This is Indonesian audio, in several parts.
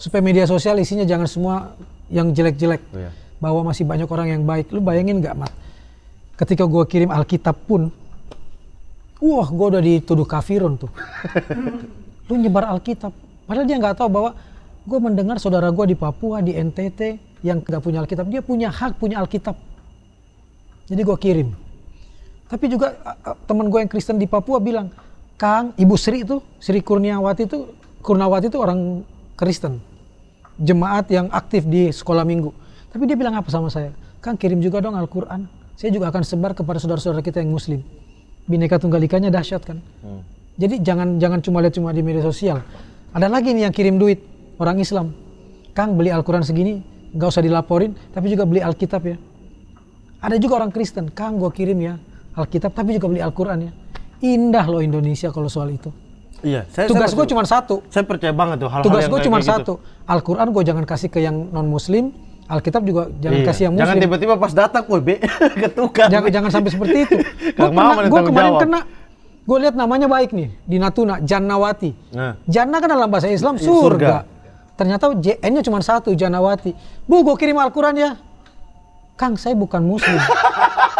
supaya media sosial isinya jangan semua yang jelek-jelek Yeah. Oh, iya. bahwa masih banyak orang yang baik lu bayangin nggak mat ketika gue kirim alkitab pun wah gue udah dituduh kafirun tuh lu nyebar alkitab padahal dia nggak tahu bahwa gue mendengar saudara gue di Papua di NTT yang nggak punya alkitab dia punya hak punya alkitab jadi gue kirim tapi juga teman gue yang Kristen di Papua bilang Kang Ibu Sri itu Sri Kurniawati itu Kurnawati itu orang Kristen, jemaat yang aktif di sekolah minggu. Tapi dia bilang apa sama saya? Kang kirim juga dong Al-Quran. Saya juga akan sebar kepada saudara-saudara kita yang muslim. Bineka Tunggal Ikanya dahsyat kan? Hmm. Jadi jangan jangan cuma lihat cuma di media sosial. Ada lagi nih yang kirim duit, orang Islam. Kang beli Al-Quran segini, nggak usah dilaporin, tapi juga beli Alkitab ya. Ada juga orang Kristen, Kang gue kirim ya Alkitab, tapi juga beli Al-Quran ya. Indah loh Indonesia kalau soal itu. Iya. Saya, Tugas gue cuma satu. Saya percaya banget tuh hal-hal Tugas gue cuma gitu. satu. Al-Quran gue jangan kasih ke yang non Muslim. Alkitab juga jangan iya. kasih yang muslim. Jangan tiba-tiba pas datang, woi be, ketukar. Jangan, jangan sampai seperti itu. Gue kemarin jawab. kena, gue lihat namanya baik nih di Natuna, Jannawati. Nah. Janna kan dalam bahasa Islam iya, surga. surga. Ternyata JN-nya cuma satu, Jannawati. Bu, gue kirim Al-Quran ya. Kang, saya bukan muslim.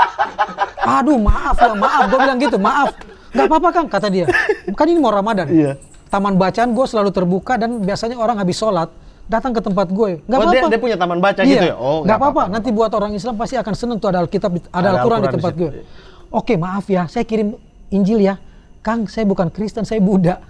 Aduh, maaf ya, maaf. Gue bilang gitu, maaf nggak apa-apa Kang, kata dia. Kan ini mau Ramadan. Iya. Taman bacaan gue selalu terbuka dan biasanya orang habis sholat datang ke tempat gue. Nggak oh, apa-apa. Dia, dia punya taman baca gitu iya. gitu ya? Oh, nggak apa-apa. Nanti buat orang Islam pasti akan seneng tuh ada Alkitab, ada, ada Al-Quran, di tempat di gue. Oke, maaf ya. Saya kirim Injil ya. Kang, saya bukan Kristen, saya Buddha.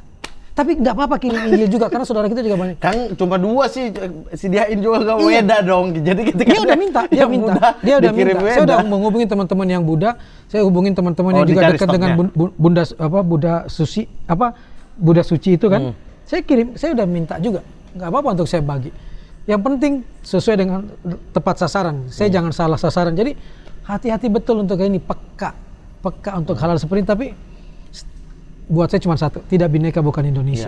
Tapi nggak apa-apa kirim Injil juga karena saudara kita juga banyak. Kang cuma dua sih sediain juga gak iya. Weda dong. Jadi kita dia, udah minta, dia minta. dia udah minta. Weda. Saya udah menghubungi teman-teman yang Buddha, saya hubungin teman-teman yang oh, juga dekat dengan Bunda apa Buddha Susi apa Buddha Suci itu kan. Hmm. Saya kirim, saya udah minta juga. nggak apa-apa untuk saya bagi. Yang penting sesuai dengan tepat sasaran. Saya hmm. jangan salah sasaran. Jadi hati-hati betul untuk ini peka peka untuk hmm. halal seperti ini tapi buat saya cuma satu tidak bineka bukan indonesia